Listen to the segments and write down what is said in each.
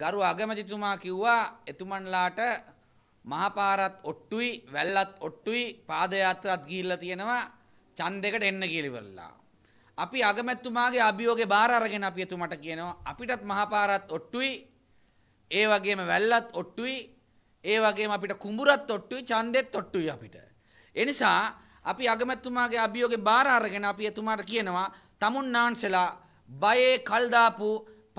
ගරු අගමැතිතුමා කිව්වා එතුමන්ලාට මහපාරත් ඔට්ටුයි වැල්ලත් ඔට්ටුයි පාදයාත්‍රාත් ගිහිල්ලා තියෙනවා ඡන්දයකට එන්න කියලා අපි අගමැතිතුමාගේ අභියෝගේ බාර අරගෙන අපි එතුමට කියනවා අපිටත් මහපාරත් ඔට්ටුයි ඒ වගේම වැල්ලත් ඔට්ටුයි ඒ වගේම අපිට කුඹුරත් ඔට්ටුයි ඡන්දෙත් ඔට්ටුයි අපිට. ඒ නිසා අපි අගමැතිතුමාගේ අභියෝගේ බාර අරගෙන අපි එතුමාට කියනවා තමුන් නාන්සලා බයේ කල් දාපු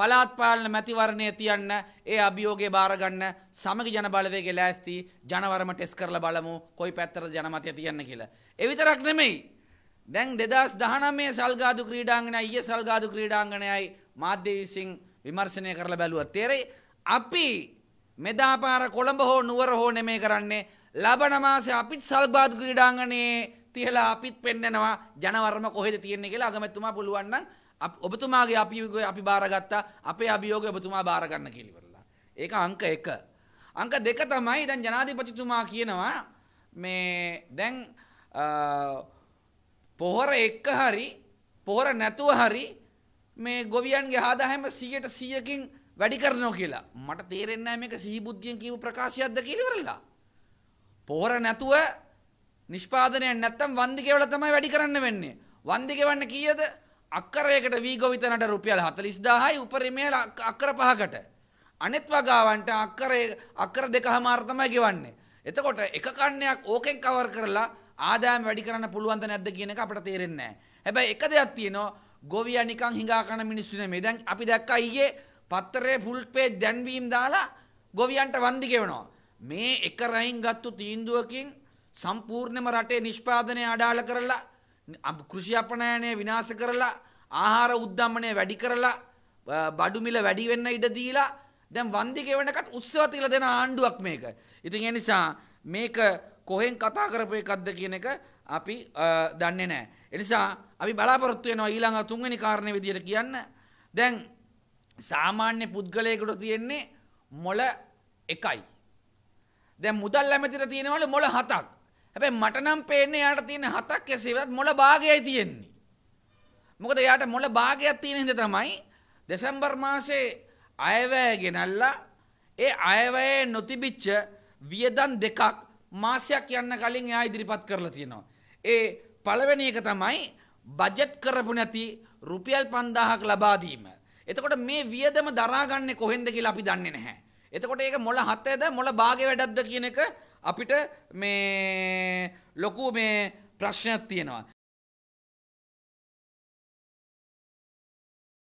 පලාත්පාලන මැතිවරණය තියන්න ඒ අභියෝගේ බාරගන්න සමග ජනබලවේගේ ලෑස්ති ජනවරම ටෙස් කරල බලමු කොයි පැත්තර ජනමතය තියන්න කියලා. එවිතරක් නෙමෙයි. දැන් දෙදස් දහනමේ සල්ගාදු ක්‍රීඩාංගන ය සල්ගාදු ක්‍රීඩාංගනයයි මාධ්‍ය විසින් විමර්ශනය කරල බැලුව තෙරේ. අපි මෙදාපාර කොළඹ හෝ නුවර හෝ නෙමේ කරන්නේ ලබනමාස අපිත් සල්බාදු ක්‍රීඩාංගනයේ තියලා අපිත් පෙන්නනවා ජනවර්ම කොහෙද තියෙන්නේ කියලා අගමැතිතුමා පුළුවන් නම් ඔබතුමාගේ අභියෝගය අපි බාරගත්තා අපේ අභියෝගය ඔබතුමා බාර ගන්න කියලා ඉවරලා. ඒක අංක 1. අංක 2 තමයි දැන් ජනාධිපතිතුමා කියනවා මේ දැන් පොහොර එක්ක හරි පොහොර නැතුව හරි මේ ගොවියන්ගේ ආදායම 100ට 100කින් වැඩි කරනවා කියලා. මට තේරෙන්නේ නැහැ මේක සිහිබුද්ධියෙන් කියපු ප්‍රකාශයක්ද කියලා ඉවරලා. පොහොර නැතුව නිෂ්පාදනය නැත්තම් වන්දි කෙවල තමයි වැඩි කරන්න වෙන්නේ. වන්දි ගෙවන්න කීයද? අක්කරයකට වී ගොවිතැනට රුපියල් 40000යි උපරිමය අක්කර පහකට. අනෙත් වගාවන්ට අක්කරේ අක්කර දෙකමාර තමයි ගෙවන්නේ. එතකොට එක කන්නයක් ඕකෙන් කවර් කරලා ආදායම් වැඩි කරන්න පුළුවන්ද නැද්ද කියන එක අපිට තේරෙන්නේ නැහැ. හැබැයි එක දෙයක් තියෙනවා ගොවියා නිකන් හිඟා කන මිනිස්සු නෙමෙයි. දැන් අපි දැක්කා ඊයේ පත්තරේ ෆුල් පේජ් දැන්වීම් දාලා ගොවියන්ට වන්දි ගෙවනවා. මේ එක රයින් ගත්තු තීන්දුවකින් සම්පූර්ණයම රටේ නිෂ්පාදනය අඩාල කරලා කෘෂි අපනයනය විනාශ කරලා ආහාර උද්ධම්මනය වැඩි කරලා බඩුමිල වැඩි වෙන්න ඉඩ දීලා දැන් වන්දි ගෙවනකත් උත්සව තියලා දෙන ආණ්ඩුවක් මේක. ඉතින් ඒ නිසා මේක කොහෙන් කතා කරපු එකක්ද කියන එක අපි දන්නේ නැහැ. ඒ නිසා අපි බලාපොරොත්තු වෙනවා ඊළඟ තුන්වෙනි කාරණේ විදියට කියන්න. දැන් සාමාන්‍ය පුද්ගලයෙකුට තියෙන්නේ මොළ එකයි. දැන් මුදල් ඇමතිට තියෙනවලු මොළ හතක්. හැබැයි මට නම් පේන්නේ යාට තියෙන හතක් කෙසේවත් මොළ භාගයයි තියෙන්නේ. මොකද යාට මොළ භාගයක් තියෙන හින්දා තමයි දෙසැම්බර් මාසේ අයවැය ගෙනල්ලා ඒ අයවැයේ නොතිබිච්ච වියදම් දෙකක් මාසයක් යන්න කලින් එයා ඉදිරිපත් කරලා තියෙනවා. ඒ පළවෙනි එක තමයි බජට් කරපු නැති රුපියල් 5000ක් ලබා දීම. එතකොට මේ වියදම දරාගන්නේ කොහෙන්ද කියලා අපි දන්නේ නැහැ. එතකොට ඒක මොළ හතේද මොළ භාගයේ වැඩක්ද කියන එක අපිට මේ ලොකු මේ ප්‍රශ්නයක් තියෙනවා.